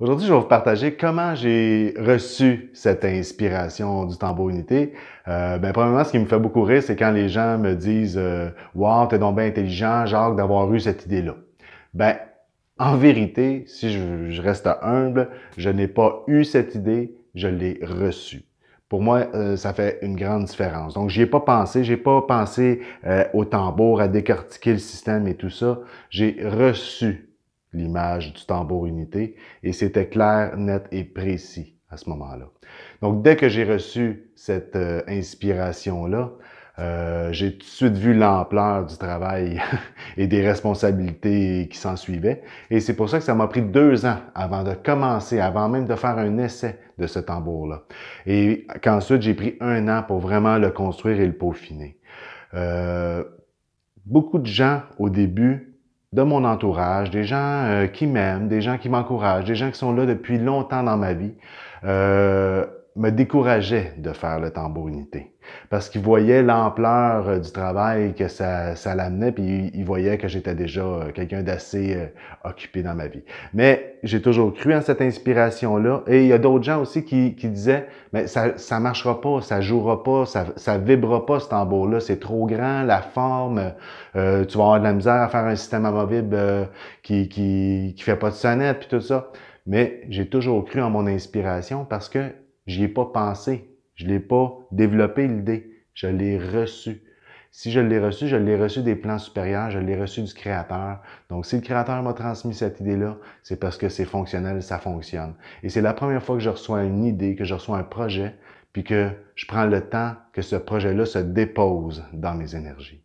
Aujourd'hui, je vais vous partager comment j'ai reçu cette inspiration du tambour unité. Euh, ben, premièrement, ce qui me fait beaucoup rire, c'est quand les gens me disent euh, Wow, t'es donc bien intelligent, Jacques, d'avoir eu cette idée-là. Ben, en vérité, si je, je reste humble, je n'ai pas eu cette idée, je l'ai reçue pour moi, euh, ça fait une grande différence. Donc, j'y ai pas pensé, j'ai pas pensé euh, au tambour, à décortiquer le système et tout ça. J'ai reçu l'image du tambour unité, et c'était clair, net et précis à ce moment-là. Donc, dès que j'ai reçu cette euh, inspiration-là, euh, j'ai tout de suite vu l'ampleur du travail et des responsabilités qui s'en suivaient. Et c'est pour ça que ça m'a pris deux ans avant de commencer, avant même de faire un essai de ce tambour-là. Et qu'ensuite, j'ai pris un an pour vraiment le construire et le peaufiner. Euh, beaucoup de gens, au début, de mon entourage, des gens euh, qui m'aiment, des gens qui m'encouragent, des gens qui sont là depuis longtemps dans ma vie. Euh, me décourageait de faire le tambour unité parce qu'il voyait l'ampleur euh, du travail que ça, ça l'amenait, puis il voyait que j'étais déjà euh, quelqu'un d'assez euh, occupé dans ma vie. Mais j'ai toujours cru en cette inspiration-là, et il y a d'autres gens aussi qui, qui disaient, mais ça ne marchera pas, ça jouera pas, ça, ça vibrera pas ce tambour-là, c'est trop grand, la forme, tu vas avoir de la misère à faire un système amovible euh, qui, qui, qui fait pas de sonnette, puis tout ça. Mais j'ai toujours cru en mon inspiration parce que n'y ai pas pensé. Je n'ai pas développé l'idée. Je l'ai reçue. Si je l'ai reçu, je l'ai reçu des plans supérieurs, je l'ai reçu du Créateur. Donc, si le Créateur m'a transmis cette idée-là, c'est parce que c'est fonctionnel, ça fonctionne. Et c'est la première fois que je reçois une idée, que je reçois un projet, puis que je prends le temps que ce projet-là se dépose dans mes énergies.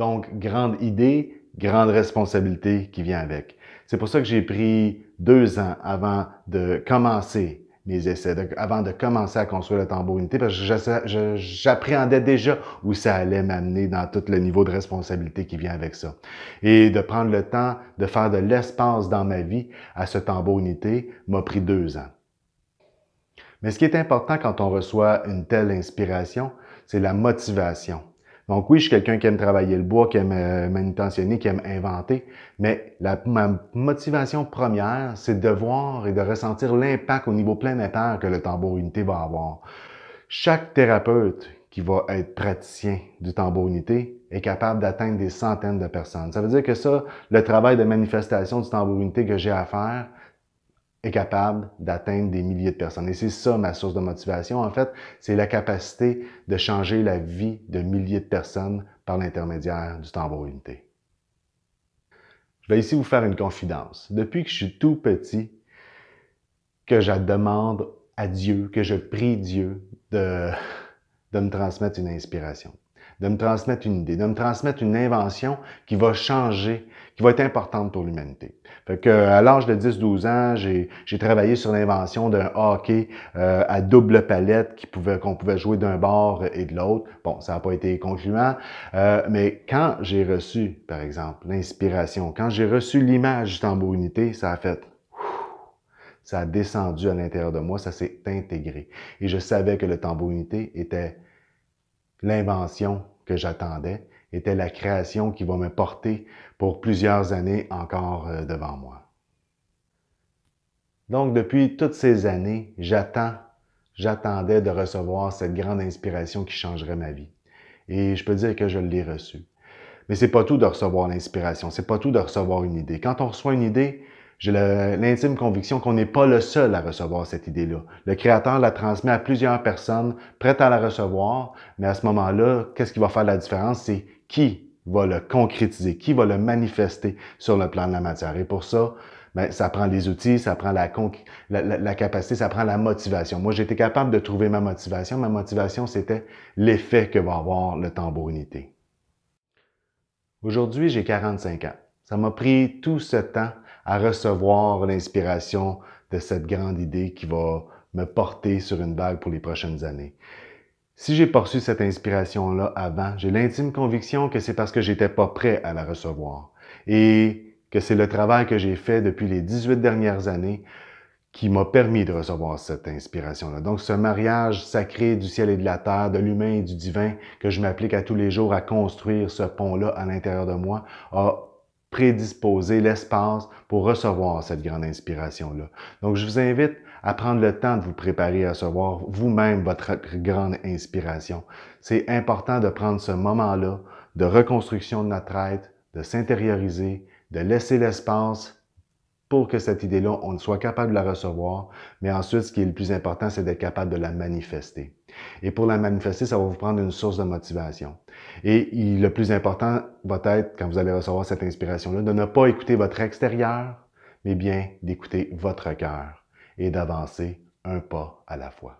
Donc, grande idée, grande responsabilité qui vient avec. C'est pour ça que j'ai pris deux ans avant de commencer mes essais, avant de commencer à construire le tambour unité, parce que j'appréhendais déjà où ça allait m'amener dans tout le niveau de responsabilité qui vient avec ça. Et de prendre le temps de faire de l'espace dans ma vie à ce tambour unité m'a pris deux ans. Mais ce qui est important quand on reçoit une telle inspiration, c'est la motivation. Donc oui, je suis quelqu'un qui aime travailler le bois, qui aime euh, manutentionner, qui aime inventer, mais la, ma motivation première, c'est de voir et de ressentir l'impact au niveau planétaire que le tambour unité va avoir. Chaque thérapeute qui va être praticien du tambour unité est capable d'atteindre des centaines de personnes. Ça veut dire que ça, le travail de manifestation du tambour unité que j'ai à faire, est capable d'atteindre des milliers de personnes. Et c'est ça ma source de motivation. En fait, c'est la capacité de changer la vie de milliers de personnes par l'intermédiaire du tambour unité. Je vais ici vous faire une confidence. Depuis que je suis tout petit, que je demande à Dieu, que je prie Dieu de, de me transmettre une inspiration de me transmettre une idée, de me transmettre une invention qui va changer, qui va être importante pour l'humanité. Fait que, euh, à l'âge de 10-12 ans, j'ai travaillé sur l'invention d'un hockey euh, à double palette qui pouvait, qu'on pouvait jouer d'un bord et de l'autre. Bon, ça n'a pas été concluant, euh, mais quand j'ai reçu, par exemple, l'inspiration, quand j'ai reçu l'image du tambour unité, ça a fait ça a descendu à l'intérieur de moi, ça s'est intégré. Et je savais que le tambour unité était L'invention que j'attendais était la création qui va me porter pour plusieurs années encore euh, devant moi. Donc depuis toutes ces années, j'attends, j'attendais de recevoir cette grande inspiration qui changerait ma vie. Et je peux dire que je l'ai reçue. Mais c'est pas tout de recevoir l'inspiration, c'est pas tout de recevoir une idée. Quand on reçoit une idée, j'ai l'intime conviction qu'on n'est pas le seul à recevoir cette idée-là. Le Créateur la transmet à plusieurs personnes prêtes à la recevoir, mais à ce moment-là, qu'est-ce qui va faire la différence? C'est qui va le concrétiser, qui va le manifester sur le plan de la matière. Et pour ça, ben, ça prend les outils, ça prend la, la capacité, ça prend la motivation. Moi, j'étais capable de trouver ma motivation. Ma motivation, c'était l'effet que va avoir le tambour unité. Aujourd'hui, j'ai 45 ans. Ça m'a pris tout ce temps à recevoir l'inspiration de cette grande idée qui va me porter sur une vague pour les prochaines années. Si j'ai perçu cette inspiration-là avant, j'ai l'intime conviction que c'est parce que j'étais pas prêt à la recevoir et que c'est le travail que j'ai fait depuis les 18 dernières années qui m'a permis de recevoir cette inspiration-là. Donc ce mariage sacré du ciel et de la terre, de l'humain et du divin, que je m'applique à tous les jours à construire ce pont-là à l'intérieur de moi, a prédisposer l'espace pour recevoir cette grande inspiration-là. Donc, je vous invite à prendre le temps de vous préparer à recevoir vous-même votre grande inspiration. C'est important de prendre ce moment-là de reconstruction de notre être, de s'intérioriser, de laisser l'espace pour que cette idée-là, on soit capable de la recevoir, mais ensuite, ce qui est le plus important, c'est d'être capable de la manifester. Et pour la manifester, ça va vous prendre une source de motivation. Et le plus important va être, quand vous allez recevoir cette inspiration-là, de ne pas écouter votre extérieur, mais bien d'écouter votre cœur et d'avancer un pas à la fois.